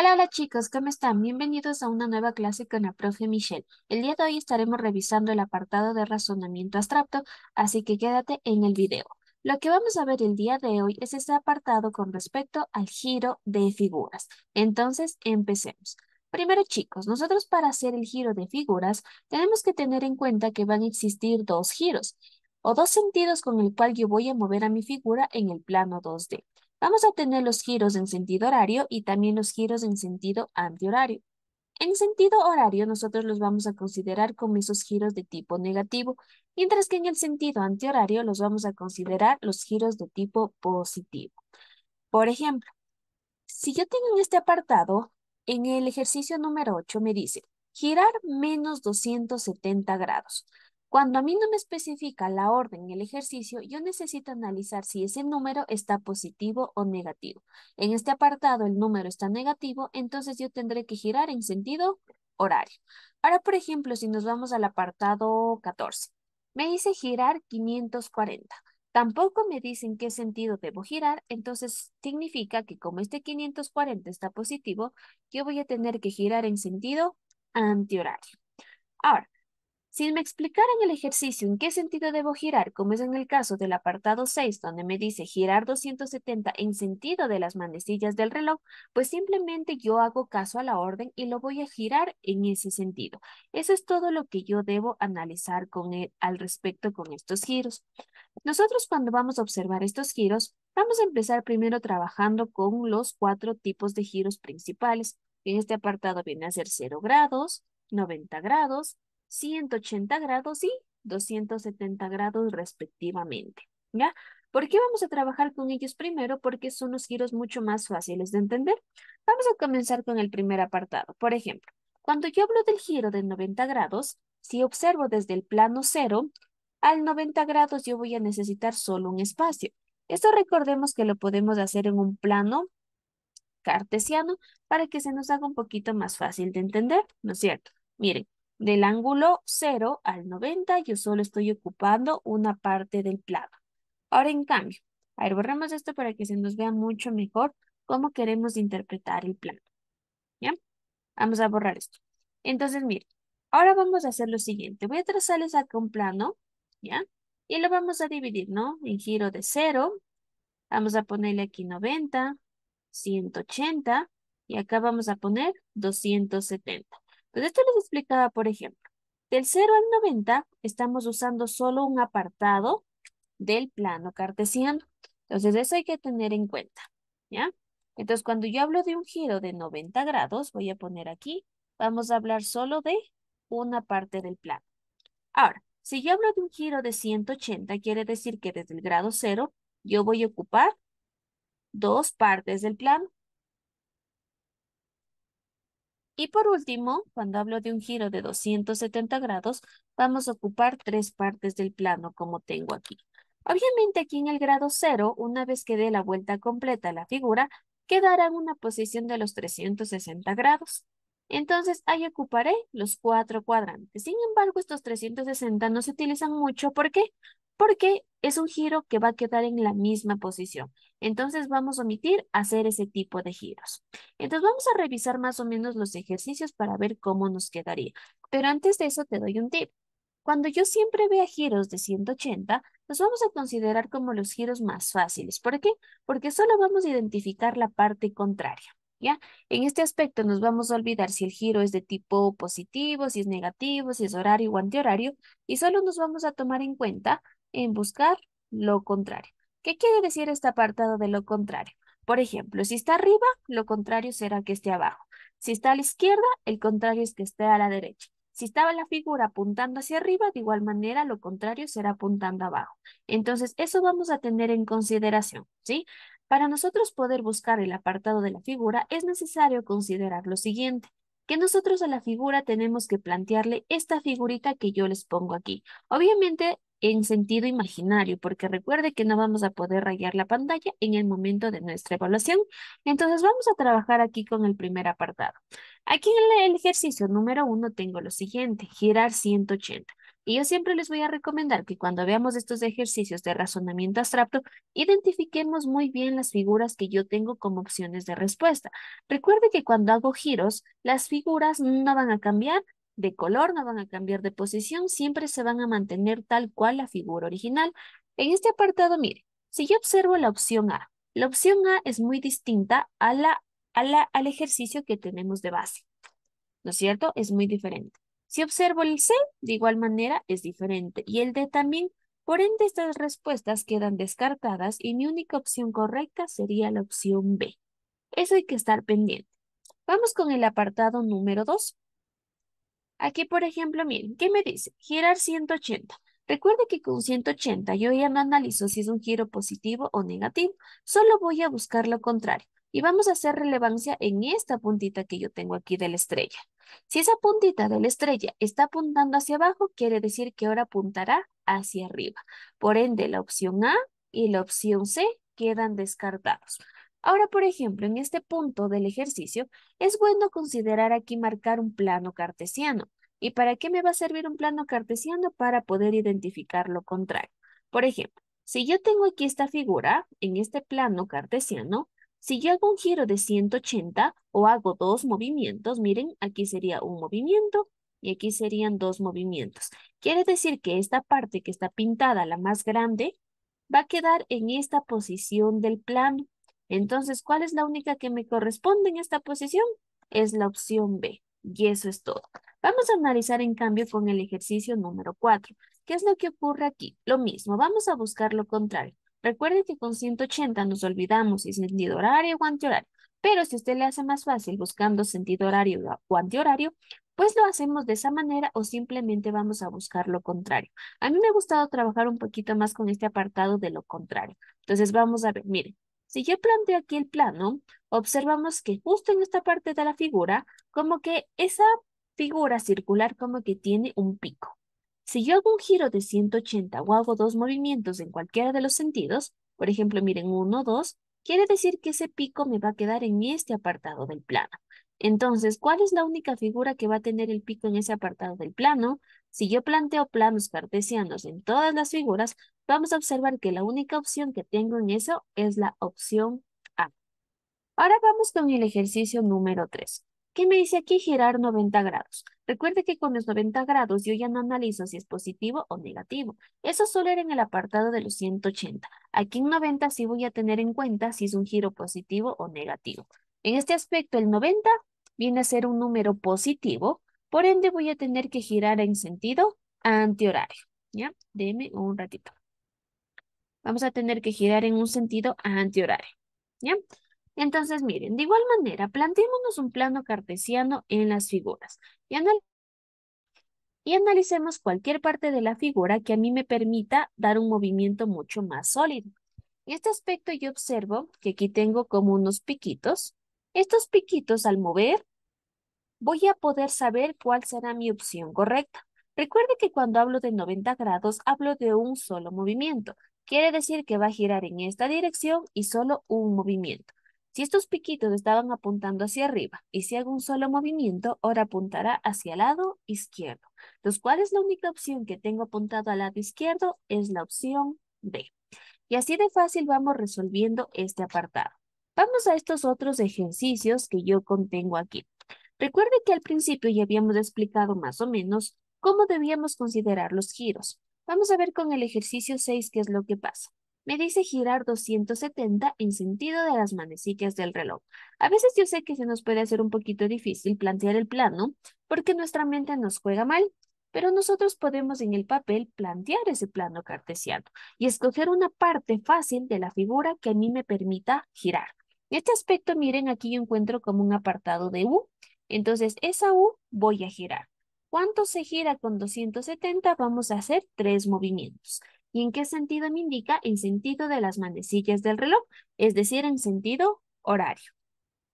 Hola, hola chicos, ¿cómo están? Bienvenidos a una nueva clase con la profe Michelle. El día de hoy estaremos revisando el apartado de razonamiento abstracto, así que quédate en el video. Lo que vamos a ver el día de hoy es este apartado con respecto al giro de figuras. Entonces, empecemos. Primero chicos, nosotros para hacer el giro de figuras tenemos que tener en cuenta que van a existir dos giros o dos sentidos con el cual yo voy a mover a mi figura en el plano 2D. Vamos a tener los giros en sentido horario y también los giros en sentido antihorario. En sentido horario, nosotros los vamos a considerar como esos giros de tipo negativo, mientras que en el sentido antihorario los vamos a considerar los giros de tipo positivo. Por ejemplo, si yo tengo en este apartado, en el ejercicio número 8 me dice, girar menos 270 grados. Cuando a mí no me especifica la orden y el ejercicio, yo necesito analizar si ese número está positivo o negativo. En este apartado el número está negativo, entonces yo tendré que girar en sentido horario. Ahora, por ejemplo, si nos vamos al apartado 14, me dice girar 540. Tampoco me dicen qué sentido debo girar, entonces significa que como este 540 está positivo, yo voy a tener que girar en sentido antihorario. Ahora, si me explicaran el ejercicio en qué sentido debo girar, como es en el caso del apartado 6, donde me dice girar 270 en sentido de las manecillas del reloj, pues simplemente yo hago caso a la orden y lo voy a girar en ese sentido. Eso es todo lo que yo debo analizar e, al respecto con estos giros. Nosotros cuando vamos a observar estos giros, vamos a empezar primero trabajando con los cuatro tipos de giros principales. En este apartado viene a ser 0 grados, 90 grados, 180 grados y 270 grados respectivamente. ¿Ya? ¿Por qué vamos a trabajar con ellos primero? Porque son los giros mucho más fáciles de entender. Vamos a comenzar con el primer apartado. Por ejemplo, cuando yo hablo del giro de 90 grados, si observo desde el plano cero, al 90 grados yo voy a necesitar solo un espacio. Esto recordemos que lo podemos hacer en un plano cartesiano para que se nos haga un poquito más fácil de entender, ¿no es cierto? Miren, del ángulo 0 al 90 yo solo estoy ocupando una parte del plano. Ahora en cambio, a ver, borremos esto para que se nos vea mucho mejor cómo queremos interpretar el plano. ¿Ya? Vamos a borrar esto. Entonces, miren, ahora vamos a hacer lo siguiente. Voy a trazarles acá un plano, ¿ya? Y lo vamos a dividir, ¿no? En giro de 0. Vamos a ponerle aquí 90, 180 y acá vamos a poner 270. Pues esto les explicaba, por ejemplo, del 0 al 90 estamos usando solo un apartado del plano cartesiano. Entonces eso hay que tener en cuenta, ¿ya? Entonces cuando yo hablo de un giro de 90 grados, voy a poner aquí, vamos a hablar solo de una parte del plano. Ahora, si yo hablo de un giro de 180, quiere decir que desde el grado 0 yo voy a ocupar dos partes del plano. Y por último, cuando hablo de un giro de 270 grados, vamos a ocupar tres partes del plano como tengo aquí. Obviamente aquí en el grado cero, una vez que dé la vuelta completa a la figura, quedará en una posición de los 360 grados. Entonces ahí ocuparé los cuatro cuadrantes. Sin embargo, estos 360 no se utilizan mucho. ¿Por qué? Porque es un giro que va a quedar en la misma posición. Entonces vamos a omitir hacer ese tipo de giros. Entonces vamos a revisar más o menos los ejercicios para ver cómo nos quedaría. Pero antes de eso te doy un tip. Cuando yo siempre vea giros de 180, los vamos a considerar como los giros más fáciles. ¿Por qué? Porque solo vamos a identificar la parte contraria. En este aspecto nos vamos a olvidar si el giro es de tipo positivo, si es negativo, si es horario o antihorario, y solo nos vamos a tomar en cuenta en buscar lo contrario. ¿Qué quiere decir este apartado de lo contrario? Por ejemplo, si está arriba, lo contrario será que esté abajo. Si está a la izquierda, el contrario es que esté a la derecha. Si estaba la figura apuntando hacia arriba, de igual manera, lo contrario será apuntando abajo. Entonces, eso vamos a tener en consideración, ¿sí? Para nosotros poder buscar el apartado de la figura es necesario considerar lo siguiente, que nosotros a la figura tenemos que plantearle esta figurita que yo les pongo aquí. Obviamente en sentido imaginario, porque recuerde que no vamos a poder rayar la pantalla en el momento de nuestra evaluación. Entonces vamos a trabajar aquí con el primer apartado. Aquí en el ejercicio número uno tengo lo siguiente, girar 180. Y yo siempre les voy a recomendar que cuando veamos estos ejercicios de razonamiento abstracto, identifiquemos muy bien las figuras que yo tengo como opciones de respuesta. Recuerde que cuando hago giros, las figuras no van a cambiar de color, no van a cambiar de posición, siempre se van a mantener tal cual la figura original. En este apartado, mire, si yo observo la opción A, la opción A es muy distinta a la, a al ejercicio que tenemos de base. ¿No es cierto? Es muy diferente. Si observo el C, de igual manera es diferente, y el D también. Por ende, estas respuestas quedan descartadas y mi única opción correcta sería la opción B. Eso hay que estar pendiente. Vamos con el apartado número 2. Aquí, por ejemplo, miren, ¿qué me dice? Girar 180. Recuerde que con 180 yo ya no analizo si es un giro positivo o negativo, solo voy a buscar lo contrario y vamos a hacer relevancia en esta puntita que yo tengo aquí de la estrella. Si esa puntita de la estrella está apuntando hacia abajo, quiere decir que ahora apuntará hacia arriba. Por ende, la opción A y la opción C quedan descartados. Ahora, por ejemplo, en este punto del ejercicio, es bueno considerar aquí marcar un plano cartesiano. ¿Y para qué me va a servir un plano cartesiano? Para poder identificar lo contrario. Por ejemplo, si yo tengo aquí esta figura, en este plano cartesiano, si yo hago un giro de 180 o hago dos movimientos, miren, aquí sería un movimiento y aquí serían dos movimientos. Quiere decir que esta parte que está pintada, la más grande, va a quedar en esta posición del plano. Entonces, ¿cuál es la única que me corresponde en esta posición? Es la opción B. Y eso es todo. Vamos a analizar en cambio con el ejercicio número 4. ¿Qué es lo que ocurre aquí? Lo mismo, vamos a buscar lo contrario. Recuerden que con 180 nos olvidamos si sentido horario o antihorario, pero si usted le hace más fácil buscando sentido horario o antihorario, pues lo hacemos de esa manera o simplemente vamos a buscar lo contrario. A mí me ha gustado trabajar un poquito más con este apartado de lo contrario. Entonces vamos a ver, miren, si yo planteo aquí el plano, observamos que justo en esta parte de la figura, como que esa figura circular como que tiene un pico. Si yo hago un giro de 180 o hago dos movimientos en cualquiera de los sentidos, por ejemplo, miren, 1, 2, quiere decir que ese pico me va a quedar en este apartado del plano. Entonces, ¿cuál es la única figura que va a tener el pico en ese apartado del plano? Si yo planteo planos cartesianos en todas las figuras, vamos a observar que la única opción que tengo en eso es la opción A. Ahora vamos con el ejercicio número 3. ¿Qué me dice aquí girar 90 grados? Recuerde que con los 90 grados yo ya no analizo si es positivo o negativo. Eso solo era en el apartado de los 180. Aquí en 90 sí voy a tener en cuenta si es un giro positivo o negativo. En este aspecto, el 90 viene a ser un número positivo, por ende voy a tener que girar en sentido antihorario. ¿Ya? Deme un ratito. Vamos a tener que girar en un sentido antihorario. ¿Ya? Entonces, miren, de igual manera, planteémonos un plano cartesiano en las figuras y, y analicemos cualquier parte de la figura que a mí me permita dar un movimiento mucho más sólido. En este aspecto yo observo que aquí tengo como unos piquitos. Estos piquitos al mover, voy a poder saber cuál será mi opción correcta. Recuerde que cuando hablo de 90 grados, hablo de un solo movimiento. Quiere decir que va a girar en esta dirección y solo un movimiento. Si estos piquitos estaban apuntando hacia arriba y si hago un solo movimiento, ahora apuntará hacia el lado izquierdo. Entonces, ¿cuál es la única opción que tengo apuntado al lado izquierdo? Es la opción B. Y así de fácil vamos resolviendo este apartado. Vamos a estos otros ejercicios que yo contengo aquí. Recuerde que al principio ya habíamos explicado más o menos cómo debíamos considerar los giros. Vamos a ver con el ejercicio 6 qué es lo que pasa me dice girar 270 en sentido de las manecillas del reloj. A veces yo sé que se nos puede hacer un poquito difícil plantear el plano porque nuestra mente nos juega mal, pero nosotros podemos en el papel plantear ese plano cartesiano y escoger una parte fácil de la figura que a mí me permita girar. En este aspecto, miren, aquí yo encuentro como un apartado de U. Entonces, esa U voy a girar. ¿Cuánto se gira con 270? Vamos a hacer tres movimientos. ¿Y en qué sentido me indica? En sentido de las manecillas del reloj, es decir, en sentido horario.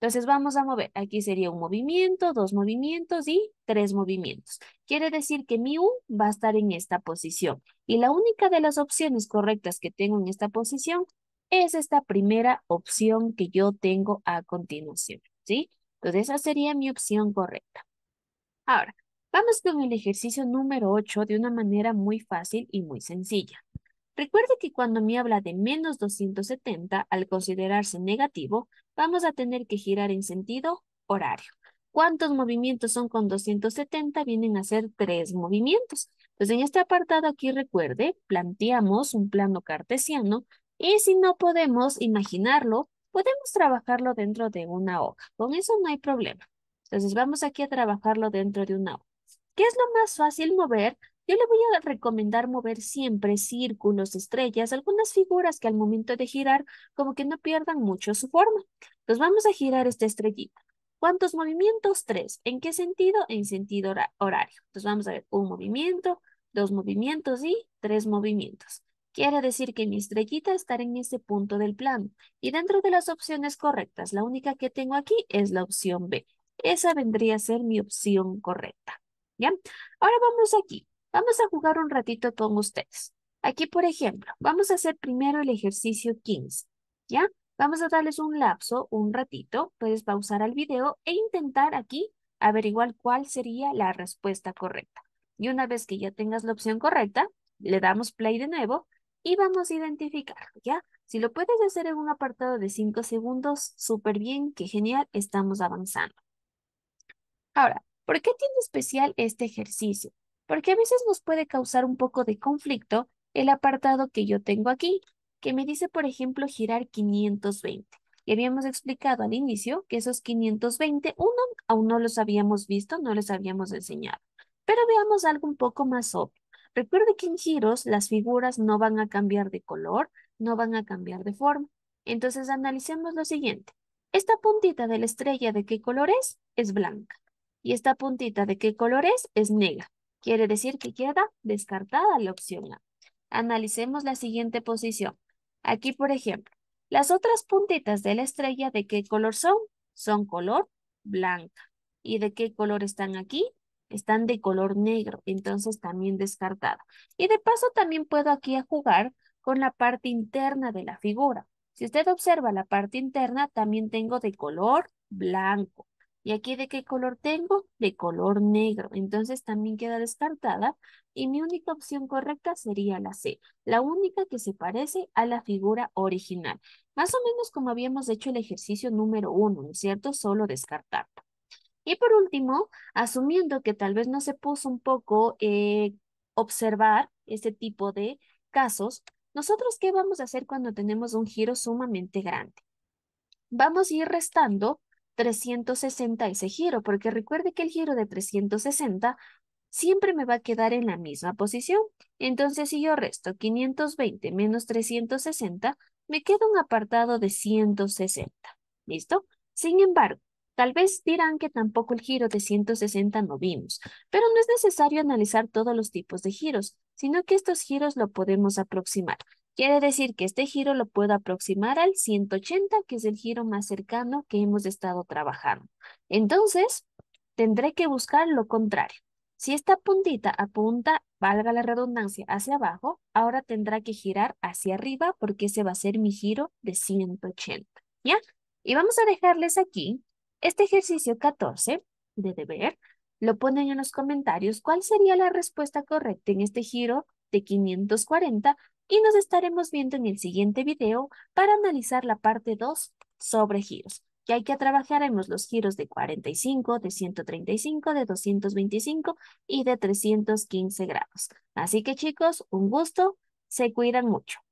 Entonces vamos a mover. Aquí sería un movimiento, dos movimientos y tres movimientos. Quiere decir que mi U va a estar en esta posición. Y la única de las opciones correctas que tengo en esta posición es esta primera opción que yo tengo a continuación. ¿sí? Entonces esa sería mi opción correcta. Ahora, Vamos con el ejercicio número 8 de una manera muy fácil y muy sencilla. Recuerde que cuando me habla de menos 270, al considerarse negativo, vamos a tener que girar en sentido horario. ¿Cuántos movimientos son con 270? Vienen a ser tres movimientos. Entonces, pues en este apartado aquí, recuerde, planteamos un plano cartesiano y si no podemos imaginarlo, podemos trabajarlo dentro de una hoja. Con eso no hay problema. Entonces, vamos aquí a trabajarlo dentro de una hoja. ¿Qué es lo más fácil mover? Yo le voy a recomendar mover siempre círculos, estrellas, algunas figuras que al momento de girar como que no pierdan mucho su forma. Entonces vamos a girar esta estrellita. ¿Cuántos movimientos? Tres. ¿En qué sentido? En sentido horario. Entonces vamos a ver un movimiento, dos movimientos y tres movimientos. Quiere decir que mi estrellita estará en ese punto del plano. Y dentro de las opciones correctas, la única que tengo aquí es la opción B. Esa vendría a ser mi opción correcta. ¿ya? Ahora vamos aquí. Vamos a jugar un ratito con ustedes. Aquí, por ejemplo, vamos a hacer primero el ejercicio 15, ¿ya? Vamos a darles un lapso, un ratito. Puedes pausar el video e intentar aquí averiguar cuál sería la respuesta correcta. Y una vez que ya tengas la opción correcta, le damos play de nuevo y vamos a identificar. ¿ya? Si lo puedes hacer en un apartado de 5 segundos, súper bien, qué genial, estamos avanzando. Ahora, ¿Por qué tiene especial este ejercicio? Porque a veces nos puede causar un poco de conflicto el apartado que yo tengo aquí, que me dice, por ejemplo, girar 520. Y habíamos explicado al inicio que esos 520, uno, aún no los habíamos visto, no les habíamos enseñado. Pero veamos algo un poco más obvio. Recuerde que en giros las figuras no van a cambiar de color, no van a cambiar de forma. Entonces analicemos lo siguiente. Esta puntita de la estrella, ¿de qué color es? Es blanca. Y esta puntita de qué color es, es negra. Quiere decir que queda descartada la opción A. Analicemos la siguiente posición. Aquí, por ejemplo, las otras puntitas de la estrella, ¿de qué color son? Son color blanca. ¿Y de qué color están aquí? Están de color negro, entonces también descartada. Y de paso también puedo aquí jugar con la parte interna de la figura. Si usted observa la parte interna, también tengo de color blanco. ¿Y aquí de qué color tengo? De color negro. Entonces también queda descartada y mi única opción correcta sería la C, la única que se parece a la figura original. Más o menos como habíamos hecho el ejercicio número uno, ¿no es cierto? Solo descartar. Y por último, asumiendo que tal vez no se puso un poco eh, observar este tipo de casos, nosotros qué vamos a hacer cuando tenemos un giro sumamente grande? Vamos a ir restando 360 ese giro, porque recuerde que el giro de 360 siempre me va a quedar en la misma posición. Entonces, si yo resto 520 menos 360, me queda un apartado de 160. ¿Listo? Sin embargo, Tal vez dirán que tampoco el giro de 160 no vimos, pero no es necesario analizar todos los tipos de giros, sino que estos giros lo podemos aproximar. Quiere decir que este giro lo puedo aproximar al 180, que es el giro más cercano que hemos estado trabajando. Entonces, tendré que buscar lo contrario. Si esta puntita apunta, valga la redundancia, hacia abajo, ahora tendrá que girar hacia arriba porque ese va a ser mi giro de 180. ¿Ya? Y vamos a dejarles aquí este ejercicio 14 de deber. Lo ponen en los comentarios cuál sería la respuesta correcta en este giro de 540 y nos estaremos viendo en el siguiente video para analizar la parte 2 sobre giros, que hay que trabajaremos los giros de 45, de 135, de 225 y de 315 grados. Así que chicos, un gusto, se cuidan mucho.